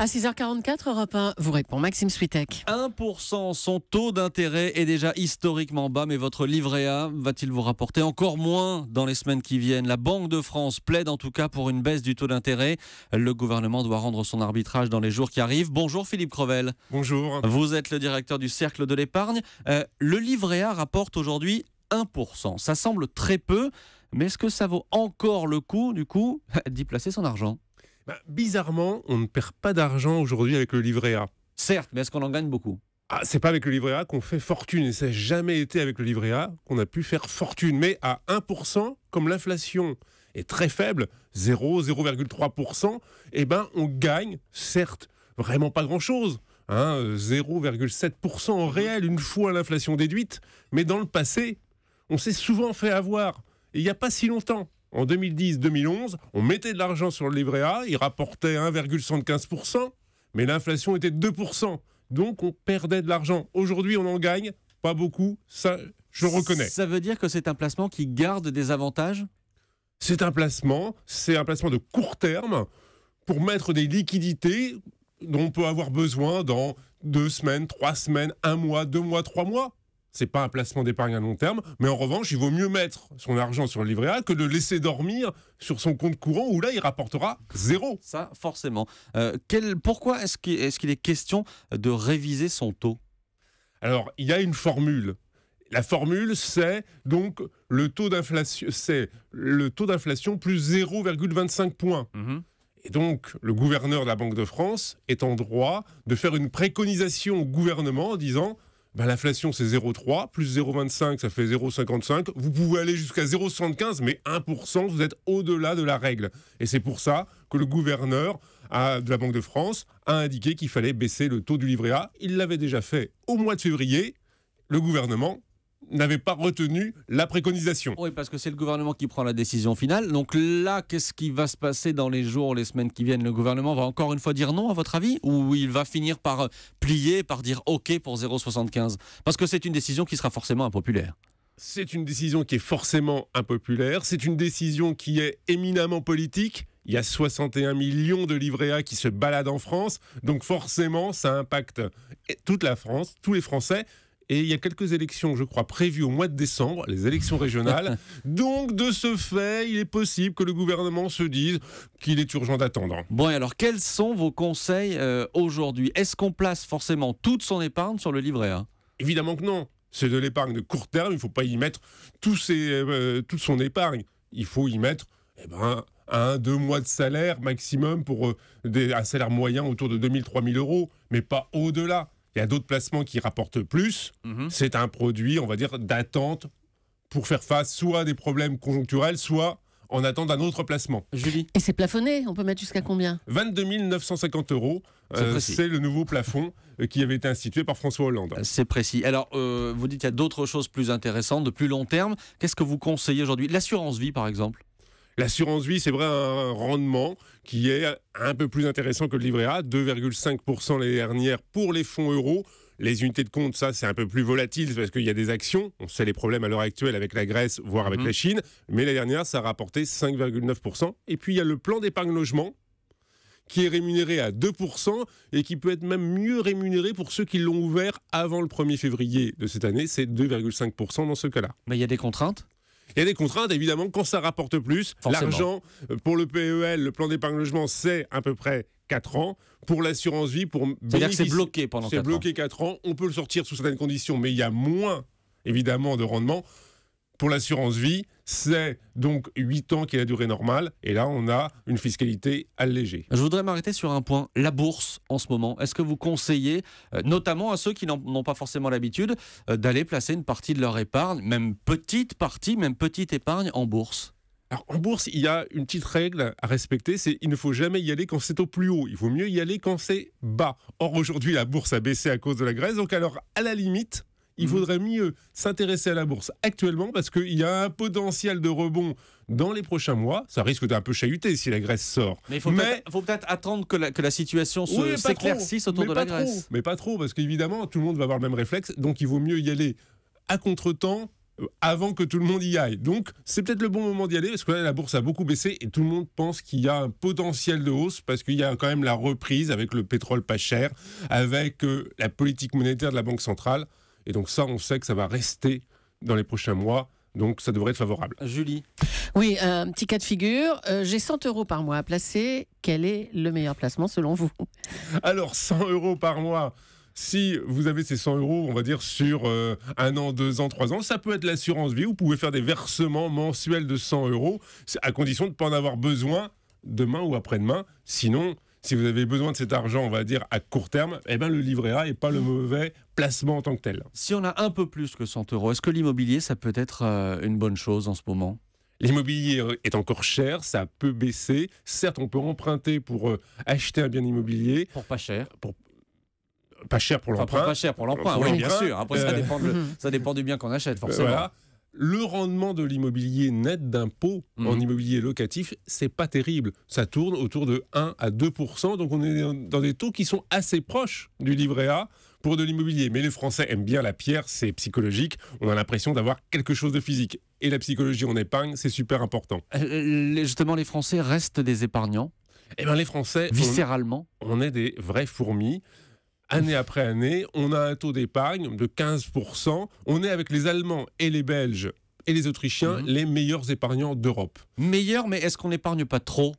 À 6h44, Europe 1 vous répond Maxime Switek. 1%, son taux d'intérêt est déjà historiquement bas, mais votre livret A va-t-il vous rapporter encore moins dans les semaines qui viennent La Banque de France plaide en tout cas pour une baisse du taux d'intérêt. Le gouvernement doit rendre son arbitrage dans les jours qui arrivent. Bonjour Philippe Crevel. Bonjour. Vous êtes le directeur du Cercle de l'épargne. Euh, le livret A rapporte aujourd'hui 1%. Ça semble très peu, mais est-ce que ça vaut encore le coup, du coup, d'y placer son argent bah, bizarrement, on ne perd pas d'argent aujourd'hui avec le livret A. Certes, mais est-ce qu'on en gagne beaucoup ah, c'est pas avec le livret A qu'on fait fortune, et ça n'a jamais été avec le livret A qu'on a pu faire fortune. Mais à 1%, comme l'inflation est très faible, 0, 0,3%, eh ben, on gagne, certes, vraiment pas grand-chose. 0,7% hein, en réel, une fois l'inflation déduite. Mais dans le passé, on s'est souvent fait avoir, et il n'y a pas si longtemps. En 2010-2011, on mettait de l'argent sur le livret A, il rapportait 1,75%, mais l'inflation était de 2%. Donc on perdait de l'argent. Aujourd'hui, on en gagne, pas beaucoup, ça je reconnais. Ça veut dire que c'est un placement qui garde des avantages C'est un placement, c'est un placement de court terme pour mettre des liquidités dont on peut avoir besoin dans deux semaines, trois semaines, un mois, deux mois, trois mois c'est pas un placement d'épargne à long terme, mais en revanche, il vaut mieux mettre son argent sur le livret A que de laisser dormir sur son compte courant où là, il rapportera zéro. Ça, forcément. Euh, quel, pourquoi est-ce qu'il est, question de réviser son taux Alors, il y a une formule. La formule, c'est donc le taux d'inflation, c'est le taux d'inflation plus 0,25 points. Mhm. Et donc, le gouverneur de la Banque de France est en droit de faire une préconisation au gouvernement en disant bah, l'inflation c'est 0,3, plus 0,25 ça fait 0,55, vous pouvez aller jusqu'à 0,75, mais 1%, vous êtes au-delà de la règle. Et c'est pour ça que le gouverneur de la Banque de France a indiqué qu'il fallait baisser le taux du livret A. Il l'avait déjà fait au mois de février. Le gouvernement n'avait pas retenu la préconisation. Oui, parce que c'est le gouvernement qui prend la décision finale. Donc là, qu'est-ce qui va se passer dans les jours, les semaines qui viennent Le gouvernement va encore une fois dire non, à votre avis Ou il va finir par euh, plier, par dire OK pour 0,75 Parce que c'est une décision qui sera forcément impopulaire. C'est une décision qui est forcément impopulaire. C'est une décision qui est éminemment politique. Il y a 61 millions de livrets A qui se baladent en France. Donc forcément, ça impacte toute la France, tous les Français et il y a quelques élections, je crois, prévues au mois de décembre, les élections régionales. Donc, de ce fait, il est possible que le gouvernement se dise qu'il est urgent d'attendre. Bon, alors, quels sont vos conseils euh, aujourd'hui Est-ce qu'on place forcément toute son épargne sur le livret A Évidemment que non. C'est de l'épargne de court terme, il ne faut pas y mettre euh, euh, toute son épargne. Il faut y mettre eh ben, un, deux mois de salaire maximum pour un salaire moyen autour de 2000-3000 euros, mais pas au-delà. Il y a d'autres placements qui rapportent plus. Mhm. C'est un produit, on va dire, d'attente pour faire face soit à des problèmes conjoncturels, soit en attente d'un autre placement. Julie Et c'est plafonné, on peut mettre jusqu'à combien 22 950 euros, euh, c'est le nouveau plafond euh, qui avait été institué par François Hollande. Euh, c'est précis. Alors, vous dites qu'il y a d'autres choses plus intéressantes, de plus long terme. Qu'est-ce que vous conseillez aujourd'hui L'assurance vie, par exemple L'assurance vie, c'est vrai, un rendement qui est un peu plus intéressant que le livret A, 2,5% l'année dernière pour les fonds euros. Les unités de compte, ça, c'est un peu plus volatile parce qu'il y a des actions. On sait les problèmes à l'heure actuelle avec la Grèce, voire avec mhm. la Chine. Mais la dernière, ça a rapporté 5,9%. Et puis, il y a le plan d'épargne logement qui est rémunéré à 2% et qui peut être même mieux rémunéré pour ceux qui l'ont ouvert avant le 1er février de cette année. C'est 2,5% dans ce cas-là. Mais il y a des contraintes il y a des contraintes, évidemment, quand ça rapporte plus, l'argent euh, pour le PEL, le plan d'épargne logement, c'est à peu près 4 ans. Pour l'assurance vie, pour. cest bloqué pendant 4 ans. C'est bloqué 4 ans. On peut le sortir sous certaines conditions, mais il y a moins, évidemment, de rendement pour l'assurance vie, c'est donc 8 ans qui est la durée normale, et là on a une fiscalité allégée. Je voudrais m'arrêter sur un point, la bourse en ce moment. Est-ce que vous conseillez, euh, notamment à ceux qui n'ont pas forcément l'habitude, euh, d'aller placer une partie de leur épargne, même petite partie, même petite épargne en bourse en bourse, il y a une petite règle à respecter, c'est il ne faut jamais y aller quand c'est au plus haut. Il vaut mieux y aller quand c'est bas. Or, aujourd'hui, la bourse a baissé à cause de la Grèce. Donc, alors, à la limite, il faudrait mhm. mieux s'intéresser à la bourse actuellement parce qu'il y a un potentiel de rebond dans les prochains mois. Ça risque d'être un peu chahuté si la Grèce sort. Mais il faut peut-être attendre que la, situation s'éclaircisse autour de la Grèce. mais pas trop, parce qu'évidemment, tout le monde va avoir le même réflexe. Donc il vaut mieux y aller à contre-temps euh, avant que tout le monde y aille. Donc, c'est peut-être le bon moment d'y aller, parce que la bourse a beaucoup baissé et tout le monde pense qu'il y a un potentiel de hausse, parce qu'il y a quand même la reprise avec le pétrole pas cher, avec euh, la politique monétaire de la Banque centrale. Et donc ça, on sait que ça va rester dans les prochains mois. Donc ça devrait être favorable. Julie Oui, euh, un petit cas de figure. Euh, j'ai 100 euros par mois à placer. Quel est le meilleur placement selon vous Alors 100 euros par mois si vous avez ces 100 euros, on va dire sur euh, un an, deux ans, trois ans, ça peut être l'assurance vie. Vous pouvez faire des versements mensuels de 100 euros, à condition de ne pas en avoir besoin demain ou après-demain. Sinon, si vous avez besoin de cet argent, on va dire, à court terme, eh ben, le livret A n'est pas le mauvais placement en tant que tel. Si on a un peu plus que 100 euros, est-ce que l'immobilier, ça peut être euh, une bonne chose en ce moment L'immobilier euh, est encore cher, ça peut baisser. Certes, on peut emprunter pour euh, acheter un bien immobilier. Pour pas cher. Pour pas cher pour l'emprunt. pas cher pour l'emprunt, oui, bien sûr. Après, ça, dépend du bien qu'on achète, forcément le rendement de l'immobilier net d'impôt en mhm. immobilier locatif, c'est pas terrible. Ça tourne autour de 1 à 2 donc on est dans des taux qui sont assez proches du livret A pour de l'immobilier. Mais les Français aiment bien la pierre, c'est psychologique. On a l'impression d'avoir quelque chose de physique. Et la psychologie on épargne, c'est super important. Euh, euh, justement, les Français restent des épargnants. Eh bien, les Français. Viscéralement. On, est des vrais fourmis année après année, on a un taux d'épargne de 15%. On est avec les Allemands et les Belges et les Autrichiens mhm. les meilleurs épargnants d'Europe. Meilleurs, mais est-ce qu'on n'épargne pas trop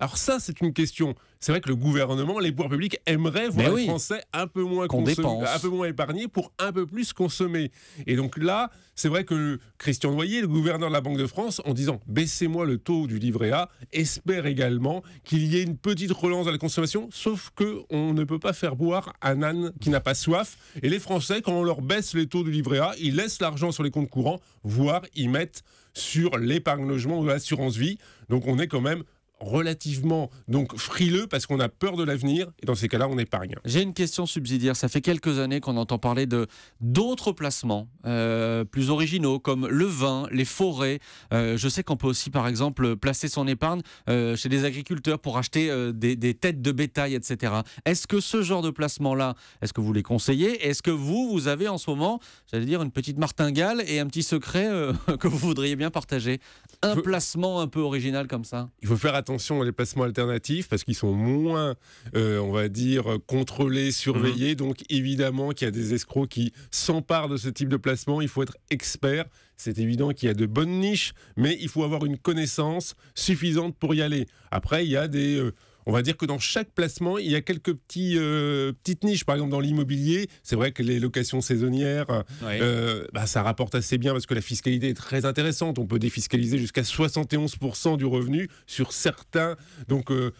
alors ça, c'est une question. C'est vrai que le gouvernement, les pouvoirs publics aimeraient voir les Français un peu moins consommer, un peu moins épargnés pour un peu plus consommer. Et donc là, c'est vrai que Christian Noyer, le gouverneur de la Banque de France, en disant baissez-moi le taux du livret A, espère également qu'il y ait une petite relance de la consommation. Sauf que on ne peut pas faire boire un âne qui n'a pas soif. Et les Français, quand on leur baisse les taux du livret A, ils laissent l'argent sur les comptes courants, voire ils mettent sur l'épargne logement ou l'assurance vie. Donc on est quand même relativement donc frileux parce qu'on a peur de l'avenir et dans ces cas-là on épargne. J'ai une question subsidiaire. Ça fait quelques années qu'on entend parler de d'autres placements euh, plus originaux comme le vin, les forêts. Euh, je sais qu'on peut aussi par exemple placer son épargne euh, chez des agriculteurs pour acheter des, têtes de bétail, etc. Est-ce que ce genre de placement-là, est-ce que vous les conseillez Est-ce que vous vous avez en ce moment, j'allais dire une petite martingale et un petit secret que vous voudriez bien partager Un placement un peu original comme ça. Il faut faire attention attention les placements alternatifs parce qu'ils sont moins, euh, on va dire, contrôlés, surveillés. Mhm. Donc évidemment qu'il y a des escrocs qui s'emparent de ce type de placement. Il faut être expert. C'est évident qu'il y a de bonnes niches, mais il faut avoir une connaissance suffisante pour y aller. Après, il y a des... Euh, on va dire que dans chaque placement, il y a quelques euh, petites niches. Par exemple, dans l'immobilier, c'est vrai que les locations saisonnières, euh, bah, ça rapporte assez bien parce que la fiscalité est très intéressante. On peut défiscaliser jusqu'à 71% du revenu sur, certains, donc, euh,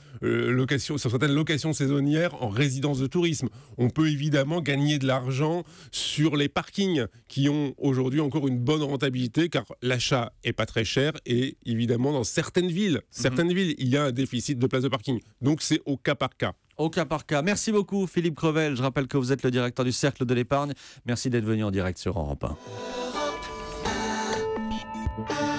sur certaines locations saisonnières en résidence de tourisme. On peut évidemment gagner de l'argent sur les parkings qui ont aujourd'hui encore une bonne rentabilité car l'achat est pas très cher et évidemment dans certaines villes, mhm. certaines villes, il y a un déficit de places de parking. Donc c'est au cas par cas. Au cas par cas. Merci beaucoup Philippe Crevel. Je rappelle que vous êtes le directeur du Cercle de l'épargne. Merci d'être venu en direct sur Europe 1.